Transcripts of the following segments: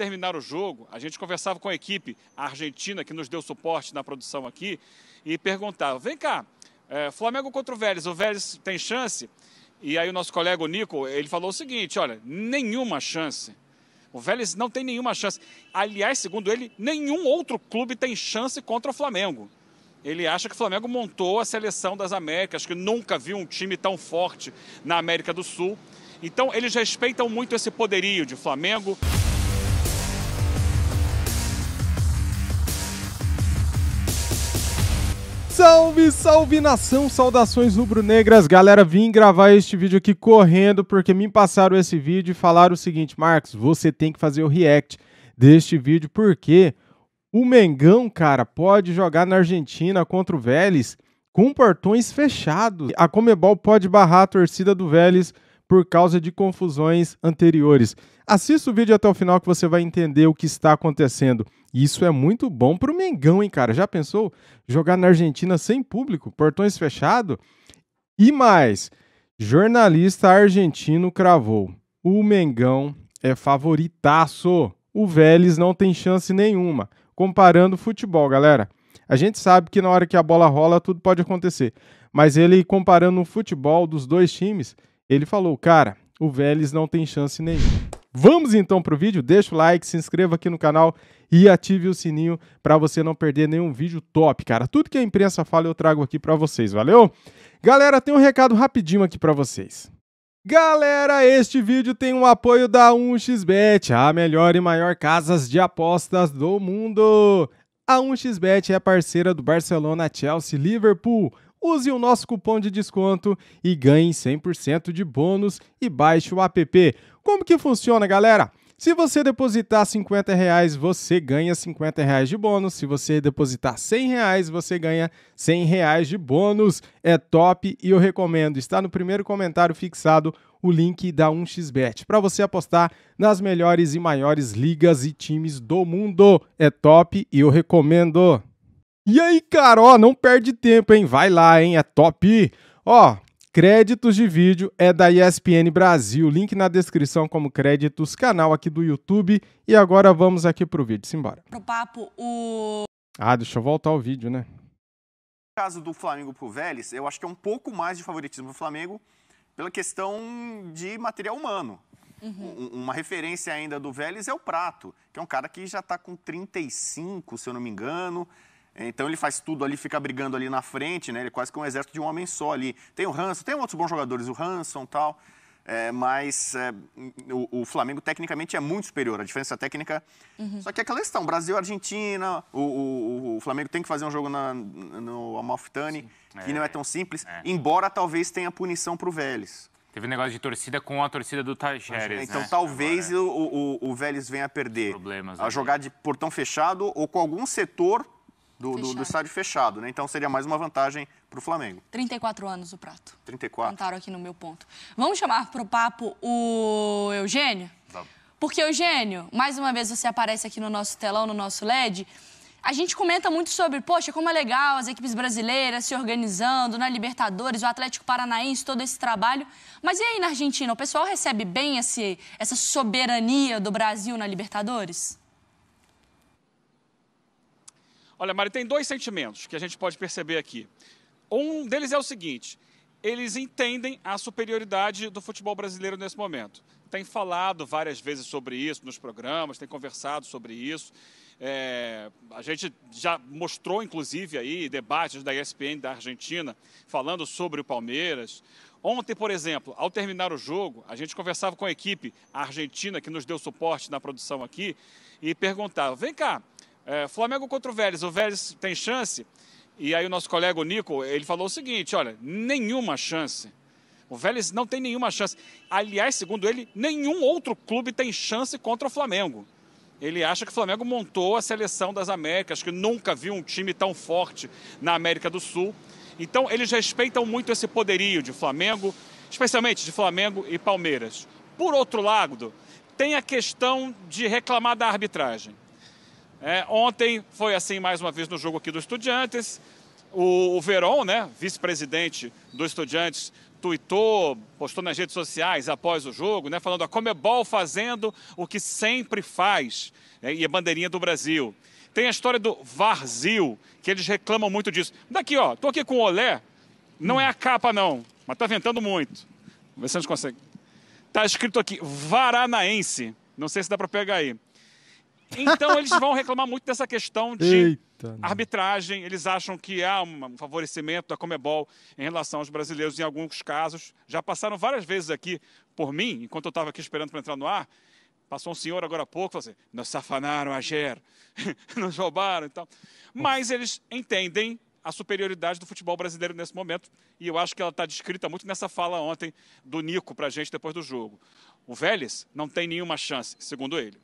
terminar o jogo, a gente conversava com a equipe argentina que nos deu suporte na produção aqui e perguntava: vem cá, é, Flamengo contra o Vélez, o Vélez tem chance? E aí o nosso colega o Nico, ele falou o seguinte: olha, nenhuma chance. O Vélez não tem nenhuma chance. Aliás, segundo ele, nenhum outro clube tem chance contra o Flamengo. Ele acha que o Flamengo montou a seleção das Américas, que nunca viu um time tão forte na América do Sul. Então, eles respeitam muito esse poderio de Flamengo, Salve, salve nação, saudações rubro-negras. Galera, vim gravar este vídeo aqui correndo porque me passaram esse vídeo e falaram o seguinte: Marcos, você tem que fazer o react deste vídeo porque o Mengão, cara, pode jogar na Argentina contra o Vélez com portões fechados. A Comebol pode barrar a torcida do Vélez por causa de confusões anteriores. Assista o vídeo até o final que você vai entender o que está acontecendo. Isso é muito bom para o Mengão, hein, cara? Já pensou jogar na Argentina sem público, portões fechados? E mais, jornalista argentino cravou: o Mengão é favoritaço. O Vélez não tem chance nenhuma. Comparando futebol, galera. A gente sabe que na hora que a bola rola, tudo pode acontecer. Mas ele comparando o futebol dos dois times, ele falou: Cara, o Vélez não tem chance nenhuma. Vamos então para o vídeo, deixa o like, se inscreva aqui no canal e ative o sininho para você não perder nenhum vídeo top, cara. Tudo que a imprensa fala eu trago aqui para vocês, valeu? Galera, tem um recado rapidinho aqui para vocês. Galera, este vídeo tem o apoio da 1xBet, a melhor e maior casas de apostas do mundo. A 1xBet é parceira do Barcelona, Chelsea, Liverpool, Use o nosso cupom de desconto e ganhe 100% de bônus e baixe o app. Como que funciona, galera? Se você depositar 50 reais, você ganha 50 reais de bônus. Se você depositar 100 reais, você ganha 100 reais de bônus. É top e eu recomendo. Está no primeiro comentário fixado o link da 1xBet para você apostar nas melhores e maiores ligas e times do mundo. É top e eu recomendo. E aí, cara, ó, não perde tempo, hein? Vai lá, hein? É top. Ó, créditos de vídeo é da ESPN Brasil. Link na descrição como créditos, canal aqui do YouTube. E agora vamos aqui pro vídeo, simbora. Pro papo, o... Ah, deixa eu voltar o vídeo, né? No caso do Flamengo pro Vélez, eu acho que é um pouco mais de favoritismo pro Flamengo pela questão de material humano. Uhum. Uma referência ainda do Vélez é o Prato, que é um cara que já está com 35, se eu não me engano. Então ele faz tudo ali, fica brigando ali na frente, né? Ele é quase que um exército de um homem só ali. Tem o Hanson, tem outros bons jogadores, o Hanson e tal. É, mas é, o, o, Flamengo tecnicamente é muito superior, a diferença técnica. Uhum. Só que é aquela questão: Brasil, Argentina, o, o, o, Flamengo tem que fazer um jogo na, no Amalfitani, que é, não é tão simples, é. embora talvez tenha punição para o Vélez. Teve um negócio de torcida com a torcida do Tajeres. É, né? Então né? talvez Agora, o, o, Vélez venha a perder. Problemas, a jogar de portão fechado ou com algum setor do, do, do, estádio fechado, né? Então seria mais uma vantagem para o Flamengo. 34 anos o prato. 34. Cantaram aqui no meu ponto. Vamos chamar para o papo o Eugênio? Vamos. Porque, Eugênio, mais uma vez você aparece aqui no nosso telão, no nosso LED. A gente comenta muito sobre, poxa, como é legal as equipes brasileiras se organizando na né? Libertadores, o Atlético Paranaense, todo esse trabalho. Mas e aí na Argentina, o pessoal recebe bem esse, essa soberania do Brasil na Libertadores? Olha, Mari, tem dois sentimentos que a gente pode perceber aqui. Um deles é o seguinte: eles entendem a superioridade do futebol brasileiro nesse momento. Tem falado várias vezes sobre isso nos programas, tem conversado sobre isso. É, a gente já mostrou, inclusive, aí debates da ESPN da Argentina falando sobre o Palmeiras. Ontem, por exemplo, ao terminar o jogo, a gente conversava com a equipe argentina que nos deu suporte na produção aqui e perguntava: vem cá, é, Flamengo contra o Vélez, o Vélez tem chance? E aí o nosso colega o Nico, ele falou o seguinte, olha, nenhuma chance. O Vélez não tem nenhuma chance. Aliás, segundo ele, nenhum outro clube tem chance contra o Flamengo. Ele acha que o Flamengo montou a seleção das Américas, que nunca viu um time tão forte na América do Sul. Então, eles respeitam muito esse poderio de Flamengo, especialmente de Flamengo e Palmeiras. Por outro lado, tem a questão de reclamar da arbitragem. É, ontem foi assim mais uma vez no jogo aqui do Estudiantes. O, o Verón, né, vice-presidente do Estudiantes, tuitou, postou nas redes sociais após o jogo, né, falando a Comebol é fazendo o que sempre faz, né, e a bandeirinha do Brasil. Tem a história do Varzil, que eles reclamam muito disso. Daqui, ó, tô aqui com o Olé, não é a capa não, mas tá ventando muito. Vamos ver se a gente consegue. Tá escrito aqui, Varanaense, não sei se dá para pegar aí. Então eles vão reclamar muito dessa questão de Eita, arbitragem. Eles acham que há um favorecimento da Comebol em relação aos brasileiros em alguns casos. Já passaram várias vezes aqui por mim, enquanto eu estava aqui esperando para entrar no ar. Passou um senhor agora há pouco, falou assim, nos safanaram a Ger, nos roubaram e tal. Mas eles entendem a superioridade do futebol brasileiro nesse momento. E eu acho que ela está descrita muito nessa fala ontem do Nico para a gente depois do jogo. O Vélez não tem nenhuma chance, segundo ele.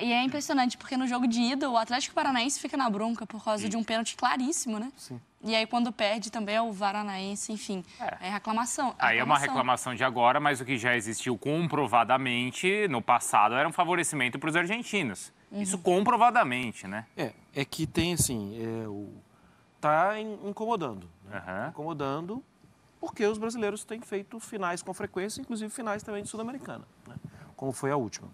E é impressionante, porque no jogo de ida, o Atlético Paranaense fica na bronca por causa de um pênalti claríssimo, né? Sim. E aí, quando perde, também é o Varanaense, enfim. É, é reclamação, reclamação. Aí é uma reclamação de agora, mas o que já existiu comprovadamente no passado era um favorecimento para os argentinos. Uhum. Isso comprovadamente, né? É, é que tem assim, é, o... tá incomodando. Né? Uhum. Incomodando porque os brasileiros têm feito finais com frequência, inclusive finais também de Sul-Americana, né? como foi a última.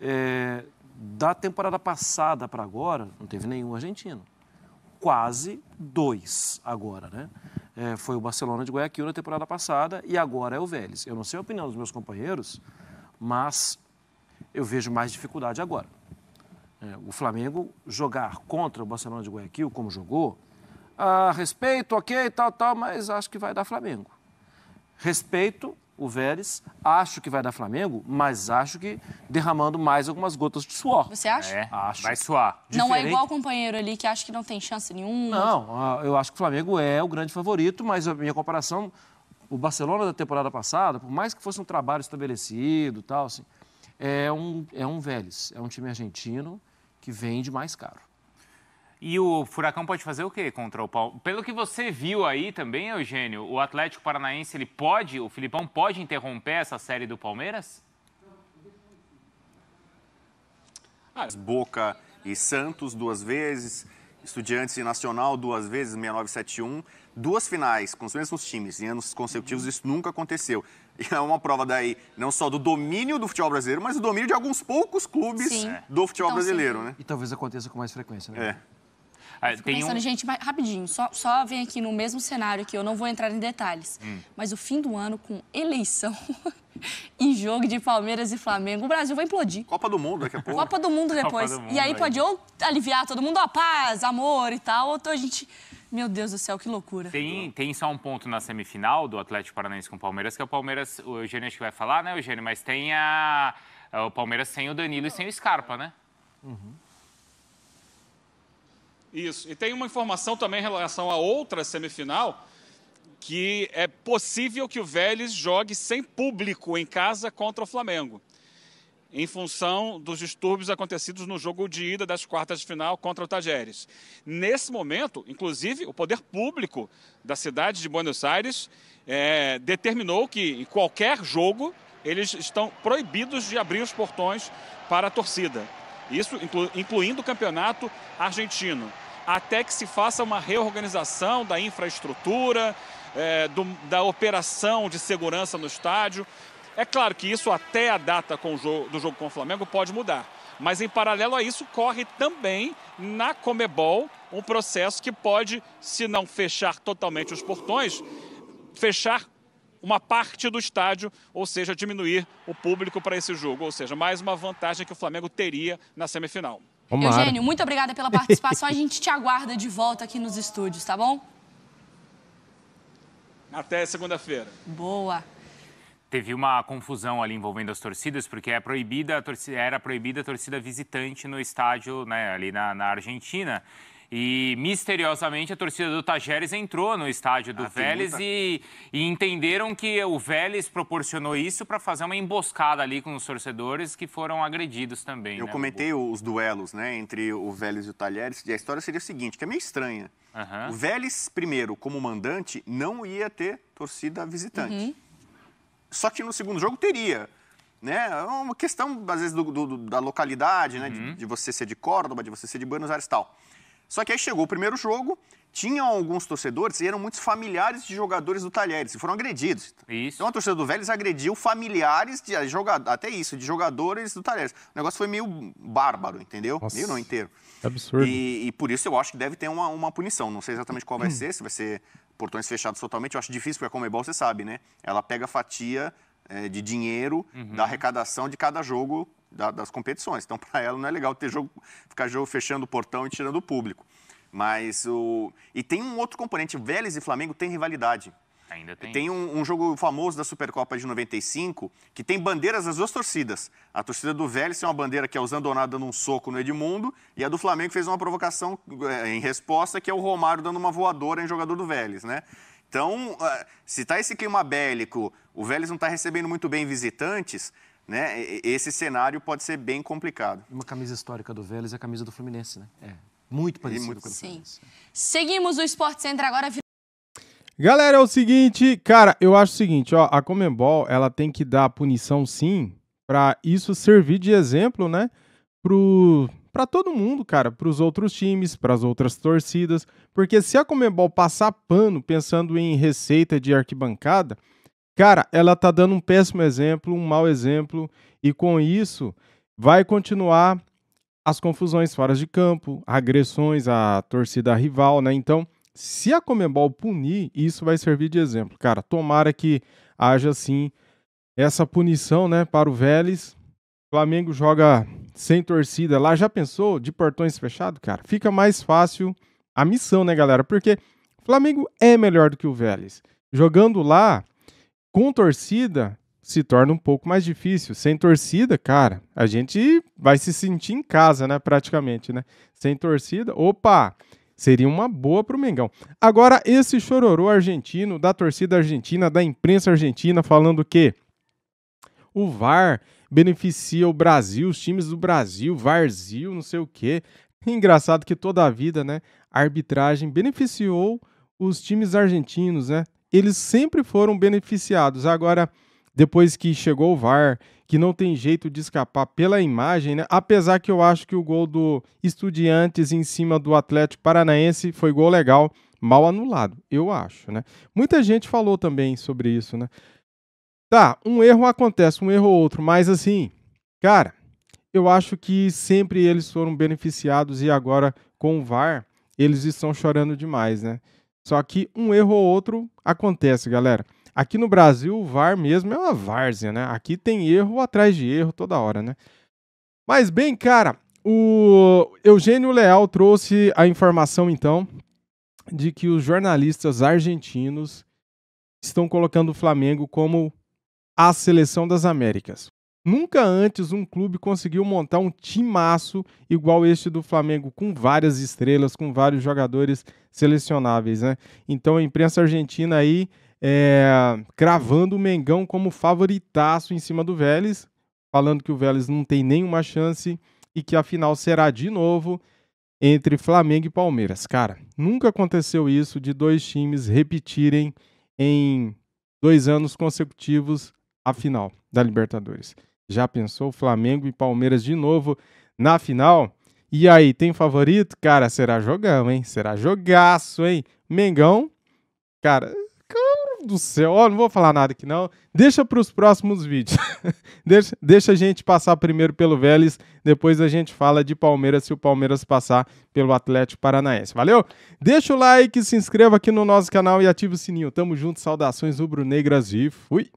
É, da temporada passada para agora, não teve nenhum argentino. Quase dois agora, né? É, foi o Barcelona de Guayaquil na temporada passada e agora é o Vélez. Eu não sei a opinião dos meus companheiros, mas eu vejo mais dificuldade agora. É, o Flamengo jogar contra o Barcelona de Guayaquil, como jogou, a respeito, ok, tal, tal, mas acho que vai dar Flamengo. Respeito o Vélez. Acho que vai dar Flamengo, mas acho que derramando mais algumas gotas de suor. Você acha? É, acho. Vai suar. Não é igual o companheiro ali que acha que não tem chance nenhuma. Não, ah, eu acho que o Flamengo é o grande favorito, mas a minha comparação, o Barcelona da temporada passada, por mais que fosse um trabalho estabelecido, tal, assim, é um é um Vélez, é um time argentino que vende mais caro. E o Furacão pode fazer o quê contra o Palmeiras? Pelo que você viu aí também, Eugênio, o Atlético Paranaense, ele pode, o Filipão pode interromper essa série do Palmeiras? Ah, Boca e Santos duas vezes, Estudiantes e Nacional duas vezes, 6971. Duas finais com os mesmos times em anos consecutivos, isso nunca aconteceu. E é uma prova daí, não só do domínio do futebol brasileiro, mas do domínio de alguns poucos clubes sim. do futebol então, brasileiro, sim. né? E talvez aconteça com mais frequência, né? É. Ah, tem pensando, um... gente, rapidinho, só, só vem aqui no mesmo cenário que eu não vou entrar em detalhes. Hum. Mas o fim do ano com eleição e jogo de Palmeiras e Flamengo, o Brasil vai implodir. Copa do Mundo daqui a pouco. Copa do Mundo depois. Do mundo, e aí, aí pode ou aliviar todo mundo, a paz, amor e tal, ou a gente... Meu Deus do céu, que loucura. Tem, tem só um ponto na semifinal do Atlético Paranaense com o Palmeiras, que é o Palmeiras, o Eugênio acho que vai falar, né, Eugênio? Mas tem a, o Palmeiras sem o Danilo e sem o Scarpa, né? Uhum. Isso. E tem uma informação também em relação a outra semifinal, que é possível que o Vélez jogue sem público em casa contra o Flamengo, em função dos distúrbios acontecidos no jogo de ida das quartas de final contra o Tajeres. Nesse momento, inclusive, o poder público da cidade de Buenos Aires é, determinou que em qualquer jogo eles estão proibidos de abrir os portões para a torcida. Isso inclu incluindo o campeonato argentino. Até que se faça uma reorganização da infraestrutura, é, do, da operação de segurança no estádio. É claro que isso até a data jogo, do jogo com o Flamengo pode mudar. Mas em paralelo a isso, corre também na Comebol um processo que pode, se não fechar totalmente os portões, fechar uma parte do estádio, ou seja, diminuir o público para esse jogo. Ou seja, mais uma vantagem que o Flamengo teria na semifinal. Omar. Eugênio, muito obrigada pela participação. A gente te aguarda de volta aqui nos estúdios, tá bom? Até segunda-feira. Boa. Teve uma confusão ali envolvendo as torcidas, porque é proibida, torcida, era proibida a torcida visitante no estádio, né, ali na, na Argentina. E misteriosamente a torcida do Tajeres entrou no estádio do ah, Vélez e, e, entenderam que o Vélez proporcionou isso para fazer uma emboscada ali com os torcedores que foram agredidos também. Eu né, comentei os duelos né, entre o Vélez e o Talheres e a história seria o seguinte, que é meio estranha. Uhum. O Vélez, primeiro, como mandante, não ia ter torcida visitante. Uhum. Só que no segundo jogo teria né? É uma questão, às vezes, do, do, da localidade, né? Uhum. De, de, você ser de Córdoba, de você ser de Buenos Aires e tal. Só que aí chegou o primeiro jogo, tinham alguns torcedores e eram muitos familiares de jogadores do Talheres, e foram agredidos. Isso. Então a torcida do Vélez agrediu familiares de eh, jogadores, até isso, de jogadores do Talheres. O negócio foi meio bárbaro, entendeu? Nossa. Meio não inteiro. absurdo. E, e, por isso eu acho que deve ter uma, uma punição. Não sei exatamente qual vai hum. ser, se vai ser portões fechados totalmente. Eu acho difícil, porque a Comebol, você sabe, né? Ela pega a fatia eh, de dinheiro uhum. da arrecadação de cada jogo da, das competições. Então, para ela não é legal ter jogo, ficar jogo fechando o portão e tirando o público. Mas o. E tem um outro componente: Vélez e Flamengo têm rivalidade. Ainda tem. Tem um, um, jogo famoso da Supercopa de 95 que tem bandeiras das duas torcidas. A torcida do Vélez tem uma bandeira que é o Zandonado dando um soco no Edmundo e a do Flamengo fez uma provocação é, em resposta que é o Romário dando uma voadora em jogador do Vélez, né? Então, é, se está esse clima bélico, o Vélez não está recebendo muito bem visitantes, né? Esse cenário pode ser bem complicado. Uma camisa histórica do Vélez é a camisa do Fluminense, né? É. Muito parecido muito... com o Fluminense. Sim. Seguimos o Sport Center agora. Galera, é o seguinte, cara, eu acho o seguinte, ó, a Comembol, ela tem que dar punição sim, para isso servir de exemplo, né, pro para todo mundo, cara, para os outros times, para as outras torcidas, porque se a Comembol passar pano pensando em receita de arquibancada, Cara, ela tá dando um péssimo exemplo, um mau exemplo, e com isso vai continuar as confusões fora de campo, agressões à torcida rival, né? Então, se a Comebol punir, isso vai servir de exemplo. Cara, tomara que haja assim essa punição, né, para o Vélez. Flamengo joga sem torcida lá. Já pensou de portões fechados, cara? Fica mais fácil a missão, né, galera? Porque o Flamengo é melhor do que o Vélez. Jogando lá, com torcida, se torna um pouco mais difícil. Sem torcida, cara, a gente vai se sentir em casa, né? Praticamente, né? Sem torcida, opa! Seria uma boa para o Mengão. Agora, esse chororô argentino, da torcida argentina, da imprensa argentina, falando que o VAR beneficia o Brasil, os times do Brasil, Varzil, não sei o quê. Engraçado que toda a vida, né? A arbitragem beneficiou os times argentinos, né? eles sempre foram beneficiados. Agora, depois que chegou o VAR, que não tem jeito de escapar pela imagem, né? apesar que eu acho que o gol do Estudiantes em cima do Atlético Paranaense foi gol legal, mal anulado, eu acho. Né? Muita gente falou também sobre isso. Né? Tá, um erro acontece, um erro ou outro, mas assim, cara, eu acho que sempre eles foram beneficiados e agora com o VAR eles estão chorando demais, né? Só que um erro ou outro acontece, galera. Aqui no Brasil, o VAR mesmo é uma várzea, né? Aqui tem erro atrás de erro toda hora, né? Mas bem, cara, o Eugênio Leal trouxe a informação então de que os jornalistas argentinos estão colocando o Flamengo como a seleção das Américas. Nunca antes um clube conseguiu montar um timaço igual este do Flamengo, com várias estrelas, com vários jogadores selecionáveis, né? Então a imprensa argentina aí é, cravando o Mengão como favoritaço em cima do Vélez, falando que o Vélez não tem nenhuma chance e que a final será de novo entre Flamengo e Palmeiras. Cara, nunca aconteceu isso de dois times repetirem em dois anos consecutivos a final da Libertadores. Já pensou Flamengo e Palmeiras de novo na final? E aí, tem favorito? Cara, será jogão, hein? Será jogaço, hein? Mengão? Cara, cara do céu, não vou falar nada aqui não. Deixa para os próximos vídeos. deixa, deixa a gente passar primeiro pelo Vélez, depois a gente fala de Palmeiras se o Palmeiras passar pelo Atlético Paranaense. Valeu? Deixa o like, se inscreva aqui no nosso canal e ative o sininho. Tamo junto, saudações rubro-negras e fui!